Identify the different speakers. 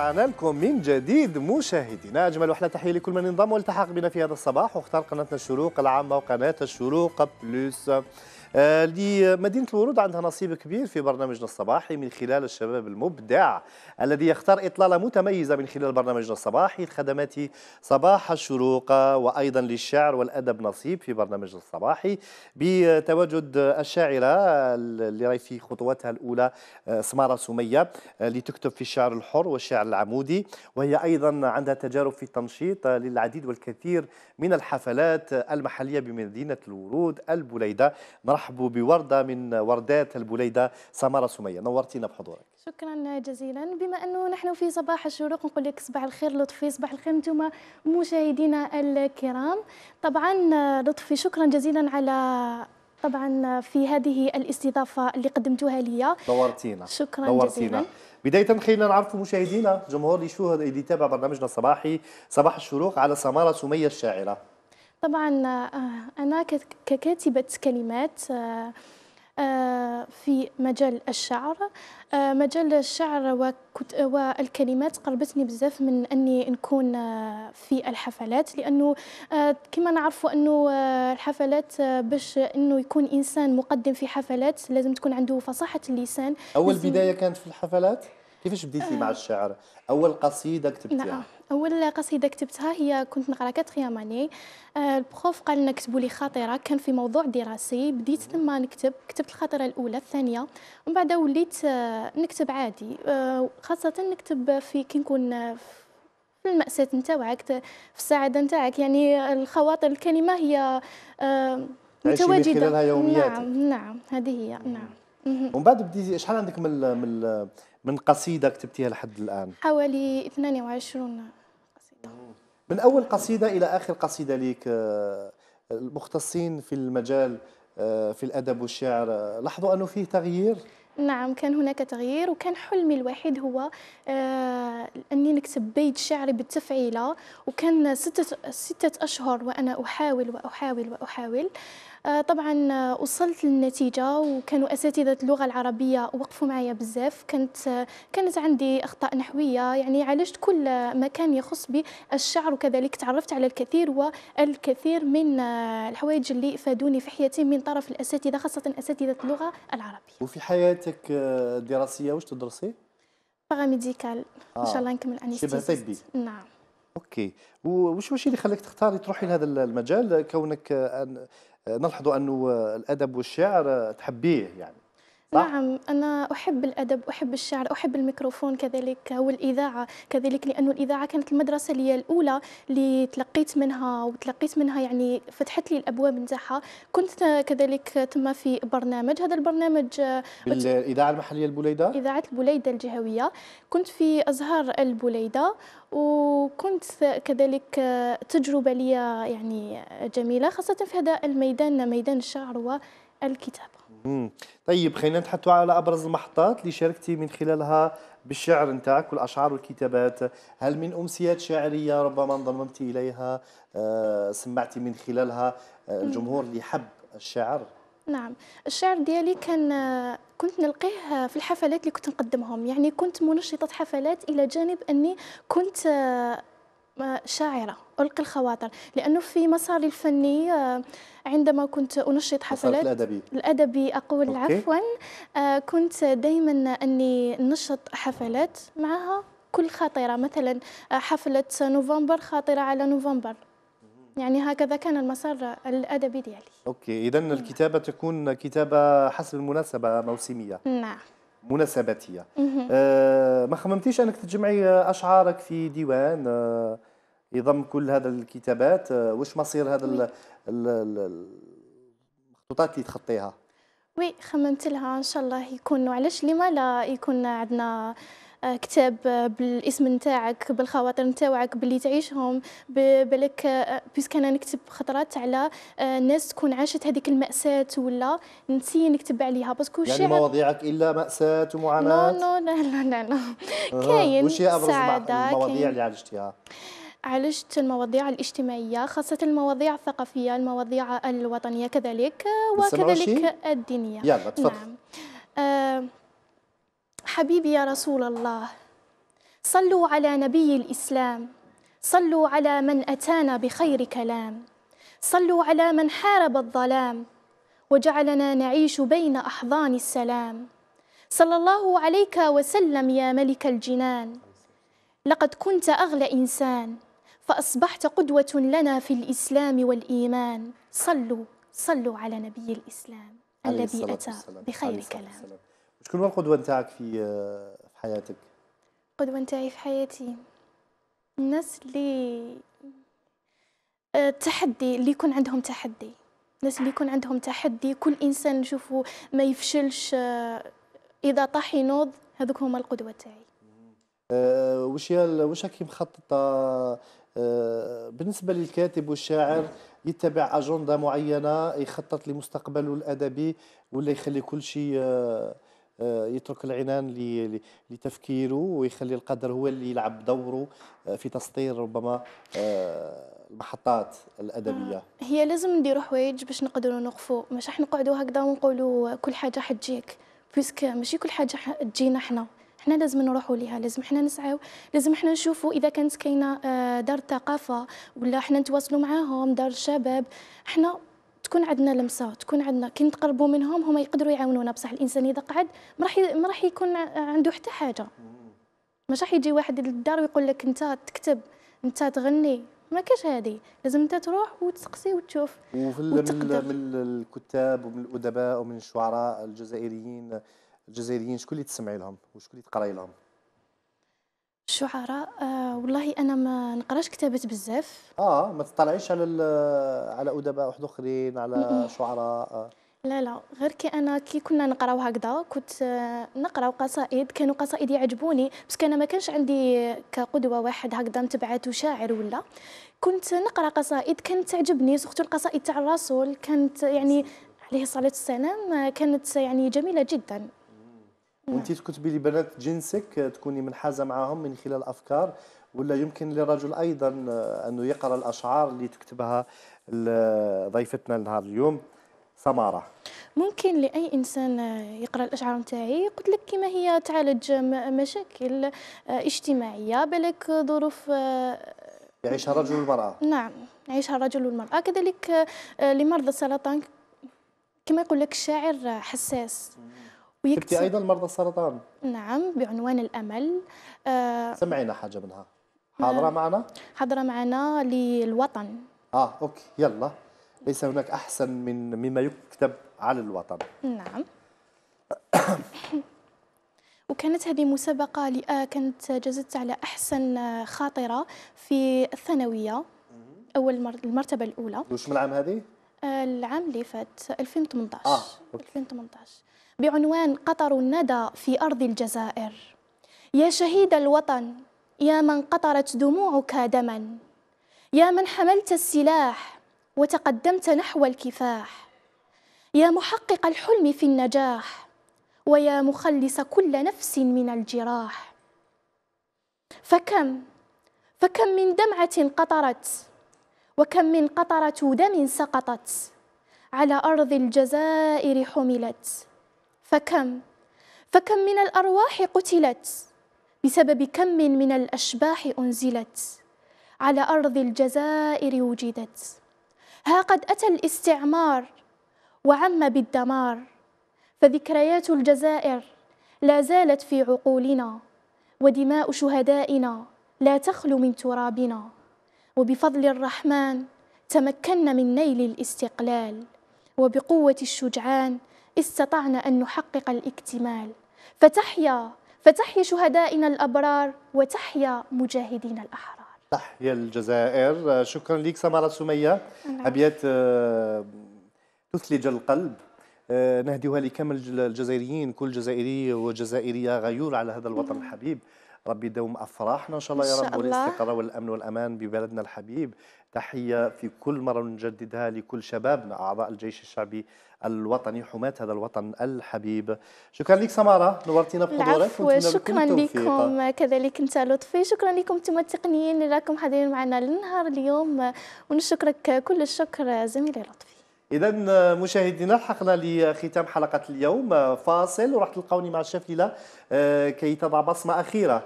Speaker 1: رجعنا لكم من جديد مشاهدينا اجمل وحله تحيه لكل من انضم والتحق بنا في هذا الصباح واختار قناتنا الشروق العامه وقناه الشروق بلس آه، لمدينة الورود عندها نصيب كبير في برنامجنا الصباحي من خلال الشباب المبدع الذي يختار إطلالة متميزة من خلال برنامجنا الصباحي الخدمات صباح الشروق وأيضا للشعر والأدب نصيب في برنامجنا الصباحي بتواجد الشاعرة اللي راهي في خطواتها الأولى آه، سمارة سمية آه، لتكتب في الشعر الحر والشعر العمودي وهي أيضا عندها تجارب في التنشيط للعديد والكثير من الحفلات المحلية بمدينة الورود البليدة نرحب بوردة من وردات البوليدة سمارة سمية نورتينا بحضورك
Speaker 2: شكرا جزيلا بما أنه نحن في صباح الشروق نقول لك صباح الخير لطفي صباح الخير أنتم مشاهدينا الكرام طبعا لطفي شكرا جزيلا على طبعا في هذه الاستضافه اللي قدمتوها لي نورتينا شكرا دورتينا. جزيلا
Speaker 1: بدايه خلينا نعرف مشاهدينا جمهور اللي شو اللي يتابع برنامجنا الصباحي صباح الشروق على سماره سميه الشاعره
Speaker 2: طبعا آه، أنا ككاتبة كلمات آه، آه، في مجال الشعر مجال الشعر والكلمات قربتني بزاف من اني نكون في الحفلات لانه كما نعرفوا انه الحفلات باش انه يكون انسان مقدم في حفلات لازم تكون عنده فصاحه اللسان اول بدايه
Speaker 1: كانت في الحفلات كيفاش بديتي مع آه. الشعر اول قصيده كتبتيها نعم
Speaker 2: اول قصيده كتبتها هي كنت نقرا كاتريام اني آه، البروف قال لنا كتبوا لي خاطره كان في موضوع دراسي بديت ثم نكتب كتبت الخاطره الاولى الثانيه ومن بعد وليت آه، نكتب عادي خاصه نكتب في كي نكون في المأساة نتاعك في السعادة نتاعك يعني الخواطر الكلمة هي متواجدة من نعم نعم هذه هي نعم ومن
Speaker 1: بعد بديتي شحال عندك من من من قصيده كتبتيها لحد الان
Speaker 2: حوالي 22 قصيده
Speaker 1: من اول قصيده الى اخر قصيده ليك آه، المختصين في المجال آه، في الادب والشعر آه، لاحظوا انه فيه تغيير
Speaker 2: نعم كان هناك تغيير وكان حلمي الوحيد هو أني نكتب بيت شعري بالتفعيلة وكان ستة, ستة أشهر وأنا أحاول وأحاول وأحاول آه، طبعا وصلت للنتيجة وكانوا أساتذة اللغة العربية وقفوا معي بزاف كانت كانت عندي أخطاء نحوية يعني عالجت كل ما كان يخص بالشعر وكذلك تعرفت على الكثير والكثير من آه، الحوايج اللي فادوني في حياتي من طرف الأساتذة خاصة أساتذة اللغة العربية
Speaker 1: وفي حياتك آه، الدراسية واش تدرسي؟
Speaker 2: ميديكال آه. إن شاء الله نكمل أنيستيزيست طبي نعم
Speaker 1: اوكي وش واش اللي خلاك تختاري تروحي لهذا المجال كونك نلحظ انه الادب والشعر تحبيه يعني
Speaker 2: نعم أنا أحب الأدب أحب الشعر أحب الميكروفون كذلك والإذاعة كذلك لأن الإذاعة كانت المدرسة لي الأولى اللي تلقيت منها وتلقيت منها يعني فتحت لي الأبواب نتاعها كنت كذلك تما في برنامج هذا البرنامج
Speaker 1: بالإذاعة آه، المحلية البوليدة
Speaker 2: إذاعة البوليدة الجهوية كنت في أزهار البوليدة وكنت كذلك آه، تجربة لي يعني جميلة خاصة في هذا الميدان ميدان الشعر والكتابة
Speaker 1: طيب خلينا نتحدثوا على ابرز المحطات اللي شاركتي من خلالها بالشعر نتاعك والاشعار والكتابات هل من امسيات شعريه ربما انضممتي اليها آه، سمعتي من خلالها آه، الجمهور اللي حب الشعر
Speaker 2: نعم الشعر ديالي كان آه، كنت نلقيه في الحفلات اللي كنت نقدمهم يعني كنت منشطة حفلات إلى جانب أني كنت شاعرة ألقي الخواطر لأنه في مساري الفني آه، عندما كنت أنشط حفلات الأدبي الأدبي أقول أوكي. عفوا آه، كنت دائما أني نشط حفلات معها كل خاطرة مثلا آه، حفلة نوفمبر خاطرة على نوفمبر يعني هكذا كان المسار الأدبي ديالي
Speaker 1: أوكي إذا نعم. الكتابة تكون كتابة حسب المناسبة موسمية نعم مناسباتيه آه ما خممتيش انك تجمعي اشعارك في ديوان آه يضم كل هذا الكتابات آه واش مصير هذا المخطوطات اللي تخطيها
Speaker 2: وي خممت لها ان شاء الله يكون علاش لما لا يكون عندنا كتاب آه، بالاسم نتاعك بالخواطر نتاعك باللي تعيشهم بالك آه، بيسك انا نكتب خطرات على آه، ناس تكون عاشت هذيك الماساه ولا نسي نكتب عليها باسكو يعني مواضيعك
Speaker 1: الا ماساه ومعاناه
Speaker 2: نو نو لا لا لا كاين وش هي ابرز المواضيع اللي عالجتيها عالجت المواضيع الاجتماعية خاصة المواضيع الثقافية المواضيع الوطنية كذلك وكذلك الدينية يلا تفضل نعم. آه حبيبي يا رسول الله صلوا على نبي الإسلام صلوا على من أتانا بخير كلام صلوا على من حارب الظلام وجعلنا نعيش بين أحضان السلام صلى الله عليك وسلم يا ملك الجنان لقد كنت أغلى إنسان فأصبحت قدوة لنا في الإسلام والإيمان صلوا صلوا على نبي الإسلام الذي أتى بخير كلام
Speaker 1: شكون هو القدوه نتاعك في آه، في حياتك
Speaker 2: القدوه نتاعي في حياتي الناس اللي التحدي آه، اللي يكون عندهم تحدي الناس اللي يكون عندهم تحدي كل انسان نشوفه ما يفشلش آه، اذا طاح ينوض هذوك هما القدوه تاعي
Speaker 1: أه وش واش راكي مخططه أه بالنسبه للكاتب والشاعر يتبع اجنده معينه يخطط لمستقبله الادبي ولا يخلي كل شيء أه آه، يترك العنان لتفكيره ويخلي القدر هو اللي يلعب دوره آه، في تسطير ربما آه، المحطات الادبيه
Speaker 2: هي لازم نديرو حوايج باش نقدروا نوقفوا مش راح نقعدوا هكذا ونقولوا كل حاجه حتجيك بيسك ماشي كل حاجه تجينا حنا حنا لازم نروحوا ليها لازم حنا نسعاو لازم حنا نشوفوا اذا كانت كاينه دار الثقافه ولا حنا نتواصلوا معاهم دار الشباب حنا تكون عندنا لمسه تكون عندنا كي نتقربوا منهم هما يقدروا يعاونونا بصح الانسان اذا قعد ما راح ما راح يكون عنده حتى حاجه مش راح يجي واحد للدار ويقول لك انت تكتب انت تغني ما كاش هذه لازم انت تروح وتسقسي وتشوف وتقدر
Speaker 1: من الكتاب ومن الادباء ومن الشعراء الجزائريين الجزائريين شكون اللي تسمعي لهم وشكون اللي تقراي لهم
Speaker 2: الشعراء آه والله انا ما نقراش كتابات بزاف
Speaker 1: اه ما تطلعيش على على ادباء واحد اخرين على شعراء آه.
Speaker 2: لا لا غير كي انا كي كنا نقراو هكذا كنت آه، نقراو قصائد كانوا قصائد يعجبوني بس انا ما كانش عندي كقدوه واحد هكذا متبعته شاعر ولا كنت نقرا قصائد كانت تعجبني سورتو القصائد تاع الرسول كانت يعني عليه الصلاه والسلام آه، كانت يعني جميله جدا
Speaker 1: وانت تكتبي لبنات جنسك تكوني منحازه معاهم من خلال افكار ولا يمكن للرجل ايضا آه، انه يقرا الاشعار اللي تكتبها ضيفتنا النهار اليوم سماره
Speaker 2: ممكن لاي انسان آه، يقرا الاشعار نتاعي قلت لك كما هي تعالج مشاكل آه، اجتماعيه بالك ظروف
Speaker 1: يعيشها الرجل والمراه
Speaker 2: نعم يعيشها الرجل والمراه كذلك لمرضى السرطان كما يقول لك الشاعر حساس ويكتب أيضا
Speaker 1: مرضى السرطان
Speaker 2: نعم بعنوان الأمل آه سمعينا
Speaker 1: حاجة منها نعم. حاضرة معنا؟
Speaker 2: حاضرة معنا للوطن
Speaker 1: آه أوكي يلا ليس هناك أحسن من مما يكتب على الوطن
Speaker 2: نعم وكانت هذه مسابقة كانت جازت على أحسن خاطرة في الثانوية أول المرتبة الأولى وش من العام هذه؟ العام اللي فات 2018 آه. 2018 بعنوان قطر الندى في أرض الجزائر يا شهيد الوطن يا من قطرت دموعك دما يا من حملت السلاح وتقدمت نحو الكفاح يا محقق الحلم في النجاح ويا مخلص كل نفس من الجراح فكم فكم من دمعة قطرت وكم من قطرة دم سقطت على أرض الجزائر حملت فكم فكم من الأرواح قتلت بسبب كم من الأشباح أنزلت على أرض الجزائر وجدت ها قد أتى الاستعمار وعم بالدمار فذكريات الجزائر لا زالت في عقولنا ودماء شهدائنا لا تخلو من ترابنا وبفضل الرحمن تمكنا من نيل الاستقلال وبقوة الشجعان استطعنا أن نحقق الاكتمال فتحيا فتحيا شهدائنا الأبرار وتحيا مجاهدينا الأحرار
Speaker 1: تحيا الجزائر شكرا لك سمارة سمية نعم. أبيات آه، تثلج القلب آه، نهديها لكامل الجزائريين كل جزائري وجزائرية غيور على هذا الوطن نعم. الحبيب ربي يدوم افراحنا ان شاء الله يا رب والاستقرار والامن والامان ببلدنا الحبيب تحيه في كل مره نجددها لكل شبابنا اعضاء الجيش الشعبي الوطني حماة هذا الوطن الحبيب شكرا لك سمارة نورتينا بحضورك وشكرا لكم
Speaker 2: كذلك انت لطفي شكرا لكم انتم التقنيين اللي راكم حاضرين معنا لنهار اليوم ونشكرك كل الشكر زميلي لطفي
Speaker 1: إذا مشاهدينا لحقنا لختام حلقة اليوم فاصل وراح تلقوني مع الشيف ليلى آه، كي تضع بصمة أخيرة